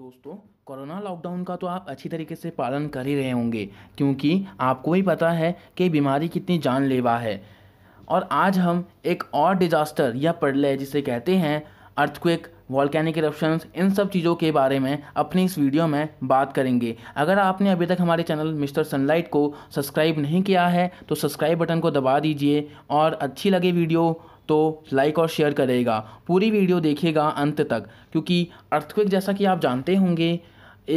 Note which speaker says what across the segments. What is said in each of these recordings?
Speaker 1: दोस्तों corona lockdown का तो आप अच्छी तरीके से पालन कर ही रहे होंगे क्योंकि आपको ही पता है कि बीमारी कितनी जानलेवा है और आज हम एक और डिजास्टर या पड़ल जिसे कहते हैं अर्थक्वेक वॉल्केनिक इप्शन इन सब चीज़ों के बारे में अपनी इस वीडियो में बात करेंगे अगर आपने अभी तक हमारे चैनल मिस्टर सनलाइट को सब्सक्राइब नहीं किया है तो सब्सक्राइब बटन को दबा दीजिए और अच्छी लगे वीडियो तो लाइक और शेयर करेगा पूरी वीडियो देखेगा अंत तक क्योंकि अर्थक्विक जैसा कि आप जानते होंगे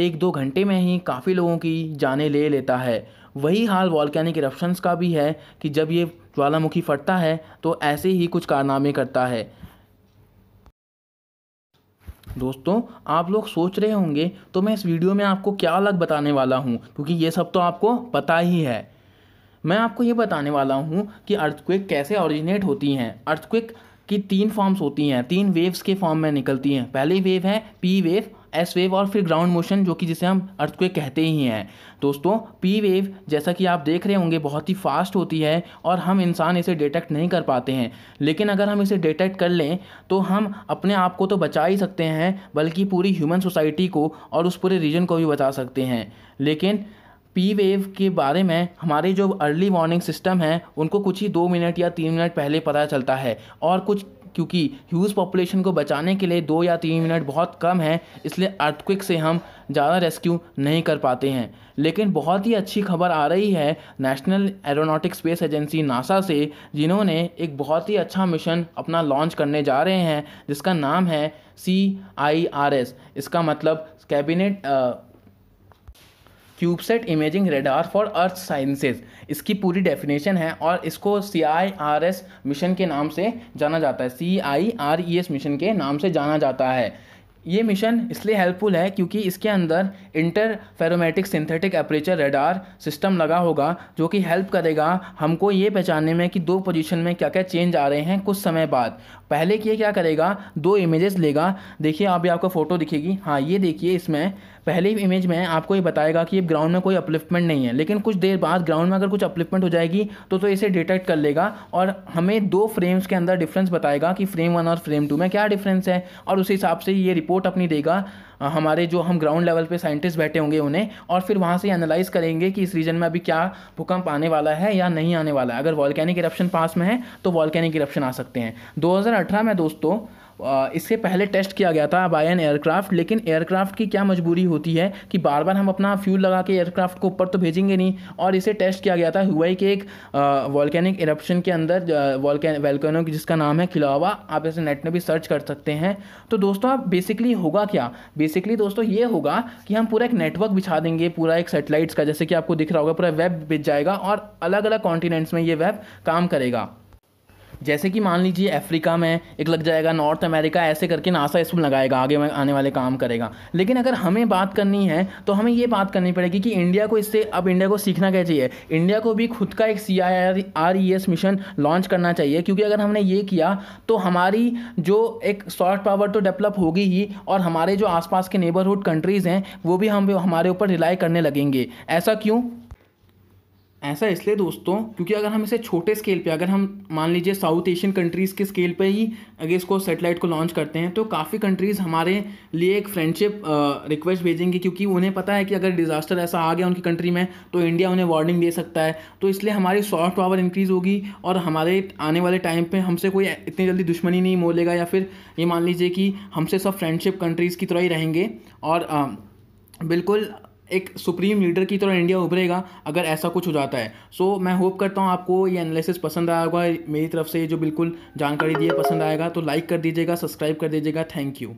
Speaker 1: एक दो घंटे में ही काफ़ी लोगों की जाने ले लेता है वही हाल वॉल्केनिक इरप्शंस का भी है कि जब ये ज्वालामुखी फटता है तो ऐसे ही कुछ कारनामे करता है दोस्तों आप लोग सोच रहे होंगे तो मैं इस वीडियो में आपको क्या अलग बताने वाला हूँ क्योंकि ये सब तो आपको पता ही है मैं आपको ये बताने वाला हूँ कि अर्थक्विक कैसे ऑरिजिनेट होती हैं अर्थक्विक की तीन फॉर्म्स होती हैं तीन वेव्स के फॉर्म में निकलती हैं पहली वेव है पी वेव एस वेव और फिर ग्राउंड मोशन जो कि जिसे हम अर्थक्विक कहते ही हैं दोस्तों पी वेव जैसा कि आप देख रहे होंगे बहुत ही फास्ट होती है और हम इंसान इसे डिटेक्ट नहीं कर पाते हैं लेकिन अगर हम इसे डिटेक्ट कर लें तो हम अपने आप को तो बचा ही सकते हैं बल्कि पूरी ह्यूमन सोसाइटी को और उस पूरे रीजन को भी बचा सकते हैं लेकिन पी वेव के बारे में हमारे जो अर्ली वार्निंग सिस्टम है उनको कुछ ही दो मिनट या तीन मिनट पहले पता चलता है और कुछ क्योंकि ह्यूज पॉपुलेशन को बचाने के लिए दो या तीन मिनट बहुत कम है इसलिए अर्थक्विक से हम ज़्यादा रेस्क्यू नहीं कर पाते हैं लेकिन बहुत ही अच्छी खबर आ रही है National Aeronautic Space Agency NASA से जिन्होंने एक बहुत ही अच्छा मिशन अपना लॉन्च करने जा रहे हैं जिसका नाम है सी आई आर एस इसका मतलब cabinet cubesat imaging radar for earth sciences इसकी पूरी डेफिनेशन है और इसको C I R S mission के नाम से जाना जाता है C I R E S mission के नाम से जाना जाता है ये मिशन इसलिए हेल्पफुल है क्योंकि इसके अंदर interferometric synthetic aperture radar system लगा होगा जो कि हेल्प करेगा हमको ये पहचानने में कि दो पोजीशन में क्या क्या चेंज आ रहे हैं कुछ समय बाद पहले कि ये क्या करेगा दो इमेजेस लेगा देखिए आप भी आपको फ़ोटो दिखेगी हाँ ये देखिए इसमें पहले इमेज में आपको ये बताएगा कि ग्राउंड में कोई अपलिफ्टमेंट नहीं है लेकिन कुछ देर बाद ग्राउंड में अगर कुछ अपलिफ्टमेंट हो जाएगी तो तो इसे डिटेक्ट कर लेगा और हमें दो फ्रेम्स के अंदर डिफरेंस बताएगा कि फ्रेम वन और फ्रेम टू में क्या डिफरेंस है और उस हिसाब से ये रिपोर्ट रिपोर्ट अपनी देगा हमारे जो हम ग्राउंड लेवल पे साइंटिस्ट बैठे होंगे उन्हें और फिर वहाँ से एनालाइज करेंगे कि इस रीजन में अभी क्या भूकंप आने वाला है या नहीं आने वाला है अगर वॉलकैनिक इरप्शन पास में है तो वॉलकैनिक इरप्शन आ सकते हैं 2018 में दोस्तों इससे पहले टेस्ट किया गया था बाय एन एयरक्राफ्ट लेकिन एयरक्राफ्ट की क्या मजबूरी होती है कि बार बार हम अपना फ्यूल लगा के एयरक्राफ्ट को ऊपर तो भेजेंगे नहीं और इसे टेस्ट किया गया था हुआई के एक वॉलकैनिक इरप्शन के अंदर वॉल्केन की जिसका नाम है खिलावा आप इसे नेट में भी सर्च कर सकते हैं तो दोस्तों आप बेसिकली होगा क्या बेसिकली दोस्तों ये होगा कि हम पूरा एक नेटवर्क बिछा देंगे पूरा एक सेटेलाइट्स का जैसे कि आपको दिख रहा होगा पूरा वेब बिछ जाएगा और अलग अलग कॉन्टिनेंट्स में ये वेब काम करेगा जैसे कि मान लीजिए अफ्रीका में एक लग जाएगा नॉर्थ अमेरिका ऐसे करके नासा इसमें लगाएगा आगे आने वाले काम करेगा लेकिन अगर हमें बात करनी है तो हमें ये बात करनी पड़ेगी कि इंडिया को इससे अब इंडिया को सीखना क्या चाहिए इंडिया को भी खुद का एक C I R E S mission launch करना चाहिए क्योंकि अगर हमने ये किया तो हमारी जो एक सॉफ्ट पावर तो डेवलप होगी ही और हमारे जो आसपास के नेबरहुड कंट्रीज़ हैं वो भी हम हमारे ऊपर रिलाई करने लगेंगे ऐसा क्यों ऐसा इसलिए दोस्तों क्योंकि अगर हम इसे छोटे स्केल पे अगर हम मान लीजिए साउथ एशियन कंट्रीज़ के स्केल पे ही अगर इसको सेटेलाइट को लॉन्च करते हैं तो काफ़ी कंट्रीज़ हमारे लिए एक फ्रेंडशिप रिक्वेस्ट भेजेंगी क्योंकि उन्हें पता है कि अगर डिज़ास्टर ऐसा आ गया उनकी कंट्री में तो इंडिया उन्हें वार्निंग दे सकता है तो इसलिए हमारी सॉफ्ट पावर इंक्रीज़ होगी और हमारे आने वाले टाइम पर हमसे कोई इतनी जल्दी दुश्मनी नहीं मोलेगा या फिर ये मान लीजिए कि हमसे सब फ्रेंडशिप कंट्रीज़ की तरह ही रहेंगे और बिल्कुल एक सुप्रीम लीडर की तरह इंडिया उभरेगा अगर ऐसा कुछ हो जाता है सो so, मैं होप करता हूँ आपको ये एनालिसिस पसंद आया होगा मेरी तरफ से जो बिल्कुल जानकारी दी है पसंद आएगा तो लाइक कर दीजिएगा सब्सक्राइब कर दीजिएगा थैंक यू